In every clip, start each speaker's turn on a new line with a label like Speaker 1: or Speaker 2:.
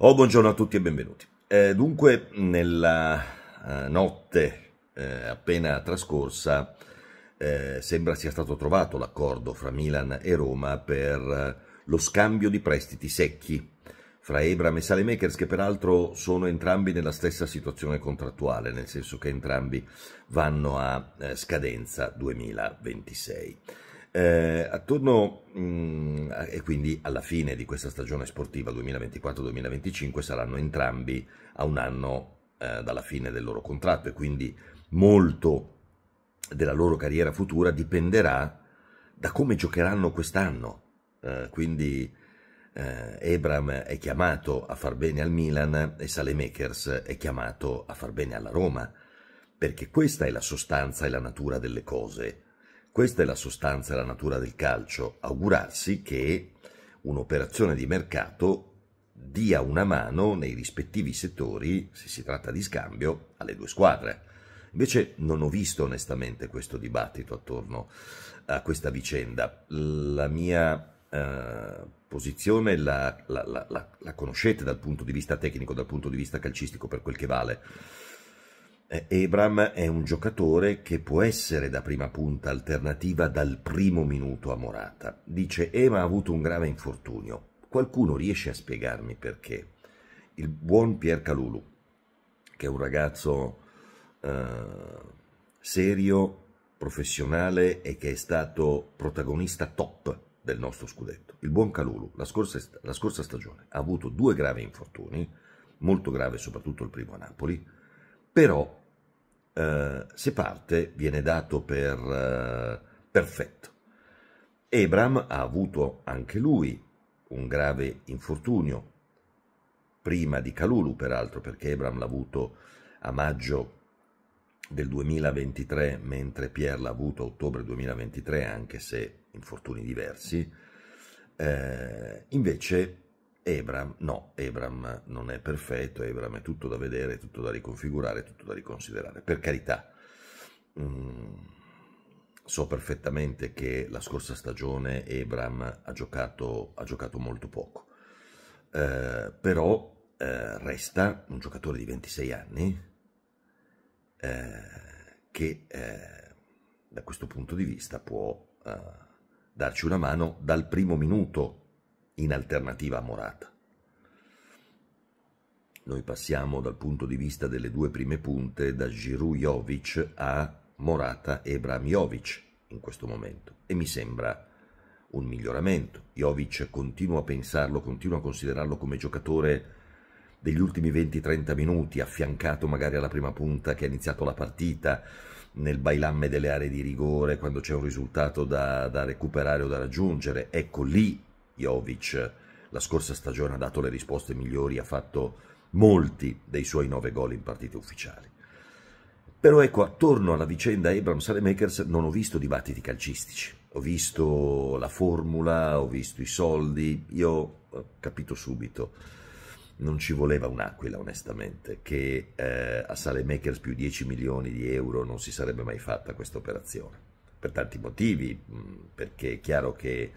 Speaker 1: Oh, buongiorno a tutti e benvenuti. Eh, dunque, nella eh, notte eh, appena trascorsa eh, sembra sia stato trovato l'accordo fra Milan e Roma per eh, lo scambio di prestiti secchi fra Ebram e Salemakers che peraltro sono entrambi nella stessa situazione contrattuale, nel senso che entrambi vanno a eh, scadenza 2026. Eh, attorno mh, mm, e quindi alla fine di questa stagione sportiva 2024-2025 saranno entrambi a un anno eh, dalla fine del loro contratto e quindi molto della loro carriera futura dipenderà da come giocheranno quest'anno. Eh, quindi eh, Abram è chiamato a far bene al Milan e Salemekers è chiamato a far bene alla Roma, perché questa è la sostanza e la natura delle cose questa è la sostanza e la natura del calcio, augurarsi che un'operazione di mercato dia una mano nei rispettivi settori, se si tratta di scambio, alle due squadre. Invece non ho visto onestamente questo dibattito attorno a questa vicenda. La mia eh, posizione la, la, la, la conoscete dal punto di vista tecnico, dal punto di vista calcistico per quel che vale. Eh, Abram è un giocatore che può essere da prima punta alternativa dal primo minuto a Morata. Dice Ema ha avuto un grave infortunio. Qualcuno riesce a spiegarmi perché? Il buon Pier Calulu, che è un ragazzo eh, serio, professionale e che è stato protagonista top del nostro scudetto. Il buon Calulu la scorsa, la scorsa stagione ha avuto due gravi infortuni, molto grave soprattutto il primo a Napoli, però eh, se parte viene dato per eh, perfetto. Abram ha avuto anche lui un grave infortunio, prima di Calulu peraltro, perché Abram l'ha avuto a maggio del 2023, mentre Pierre l'ha avuto a ottobre 2023, anche se infortuni diversi. Eh, invece Abram no, Abram non è perfetto, Abram è tutto da vedere, tutto da riconfigurare, tutto da riconsiderare. Per carità, mm, so perfettamente che la scorsa stagione Abram ha giocato, ha giocato molto poco, eh, però eh, resta un giocatore di 26 anni eh, che eh, da questo punto di vista può eh, darci una mano dal primo minuto in alternativa a Morata. Noi passiamo dal punto di vista delle due prime punte da Giroud Jovic a Morata Ebram Jovic in questo momento e mi sembra un miglioramento. Jovic continua a pensarlo, continua a considerarlo come giocatore degli ultimi 20-30 minuti, affiancato magari alla prima punta che ha iniziato la partita, nel bailamme delle aree di rigore, quando c'è un risultato da, da recuperare o da raggiungere. Ecco lì Jovic la scorsa stagione ha dato le risposte migliori, ha fatto molti dei suoi nove gol in partite ufficiali. Però ecco, attorno alla vicenda Abrams Remakers non ho visto dibattiti calcistici, ho visto la formula, ho visto i soldi, io ho capito subito, non ci voleva un'aquila onestamente, che eh, a Salemakers più 10 milioni di euro non si sarebbe mai fatta questa operazione, per tanti motivi, perché è chiaro che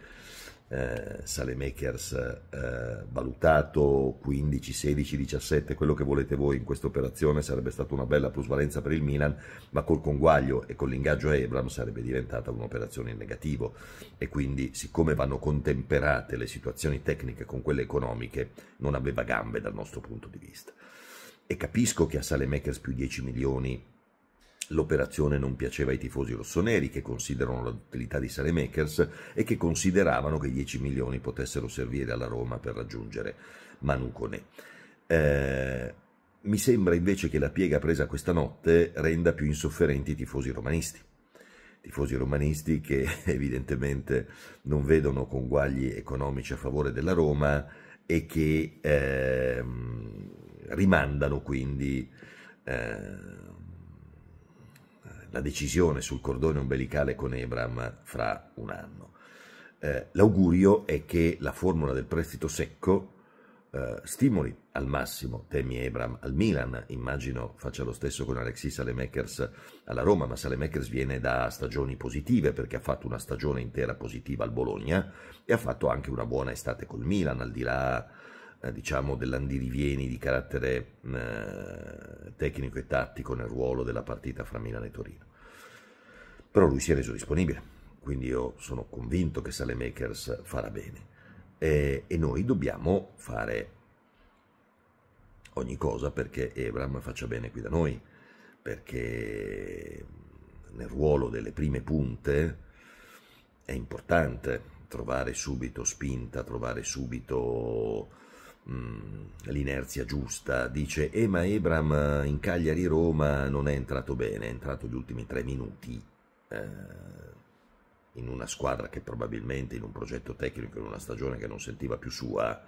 Speaker 1: eh, Salemakers eh, valutato 15, 16, 17, quello che volete voi in questa operazione sarebbe stata una bella plusvalenza per il Milan, ma col conguaglio e con l'ingaggio a Ebram sarebbe diventata un'operazione in negativo e quindi siccome vanno contemperate le situazioni tecniche con quelle economiche non aveva gambe dal nostro punto di vista. E capisco che a Salemakers più 10 milioni L'operazione non piaceva ai tifosi rossoneri che considerano l'utilità di Saremakers e che consideravano che i 10 milioni potessero servire alla Roma per raggiungere Manucone. Eh, mi sembra invece che la piega presa questa notte renda più insofferenti i tifosi romanisti tifosi romanisti che evidentemente non vedono conguagli economici a favore della Roma e che eh, rimandano quindi eh, la decisione sul cordone ombelicale con Ebram fra un anno. Eh, l'augurio è che la formula del prestito secco eh, stimoli al massimo Temi Ebram al Milan, immagino faccia lo stesso con Alexis Salemekers alla Roma, ma Salemekers viene da stagioni positive perché ha fatto una stagione intera positiva al Bologna e ha fatto anche una buona estate col Milan, al di là eh, diciamo, dell'andirivieni di carattere eh, tecnico e tattico nel ruolo della partita fra Milano e Torino. Però lui si è reso disponibile, quindi io sono convinto che Salemakers farà bene. E, e noi dobbiamo fare ogni cosa perché Ebram faccia bene qui da noi, perché nel ruolo delle prime punte è importante trovare subito spinta, trovare subito Mm, l'inerzia giusta, dice eh ma Ebram eh, in Cagliari-Roma non è entrato bene, è entrato gli ultimi tre minuti eh, in una squadra che probabilmente in un progetto tecnico, in una stagione che non sentiva più sua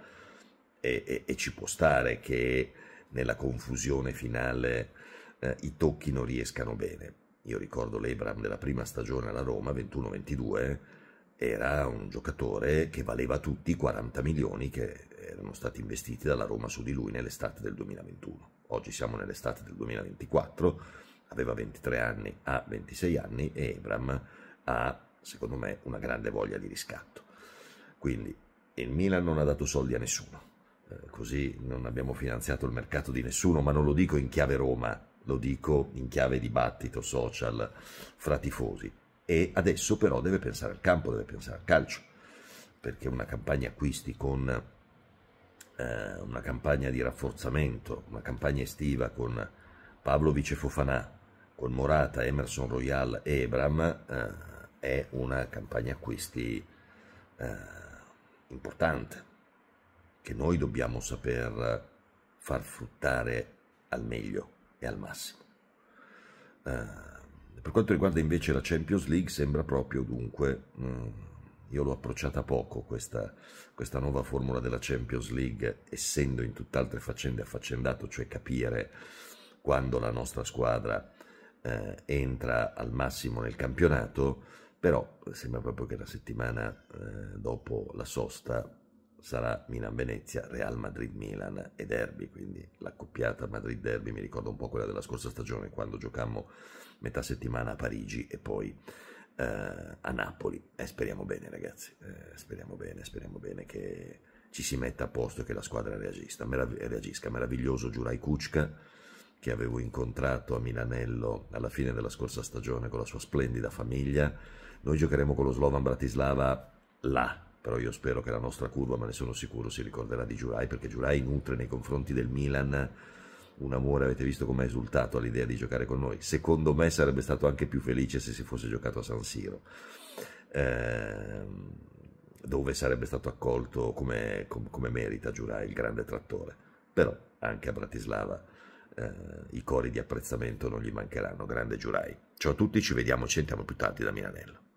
Speaker 1: e, e, e ci può stare che nella confusione finale eh, i tocchi non riescano bene. Io ricordo l'Ebram della prima stagione alla Roma, 21-22, era un giocatore che valeva tutti i 40 milioni che erano stati investiti dalla Roma su di lui nell'estate del 2021. Oggi siamo nell'estate del 2024, aveva 23 anni, ha 26 anni e Ebram ha, secondo me, una grande voglia di riscatto. Quindi il Milan non ha dato soldi a nessuno, eh, così non abbiamo finanziato il mercato di nessuno, ma non lo dico in chiave Roma, lo dico in chiave dibattito social fra tifosi e adesso però deve pensare al campo, deve pensare al calcio, perché una campagna acquisti con eh, una campagna di rafforzamento, una campagna estiva con Pavlovic e Fofanà, con Morata, Emerson Royal e Ebram, eh, è una campagna acquisti eh, importante, che noi dobbiamo saper far fruttare al meglio e al massimo. Uh, per quanto riguarda invece la Champions League sembra proprio dunque, mh, mm, io l'ho approcciata poco questa, questa nuova formula della Champions League, essendo in tutt'altre faccende affaccendato, cioè capire quando la nostra squadra eh, entra al massimo nel campionato, però sembra proprio che la settimana eh, dopo la sosta sarà Milan-Venezia, Real Madrid-Milan e Derby, quindi l'accoppiata Madrid-Derby mi ricorda un po' quella della scorsa stagione quando giocammo metà settimana a Parigi e poi eh, a Napoli. E eh, speriamo bene ragazzi, eh, speriamo bene, speriamo bene che ci si metta a posto e che la squadra reagisca. Merav- reagisca. Meraviglioso Giurai Kuczka che avevo incontrato a Milanello alla fine della scorsa stagione con la sua splendida famiglia. Noi giocheremo con lo Slovan Bratislava là, però io spero che la nostra curva, ma ne sono sicuro, si ricorderà di Giurai, perché Giurai nutre nei confronti del Milan un amore, avete visto come ha esultato all'idea di giocare con noi. Secondo me sarebbe stato anche più felice se si fosse giocato a San Siro, eh, dove sarebbe stato accolto come, come merita Giurai, il grande trattore. Però anche a Bratislava eh, i cori di apprezzamento non gli mancheranno. Grande Giurai. Ciao a tutti, ci vediamo, ci sentiamo più tardi da Milanello.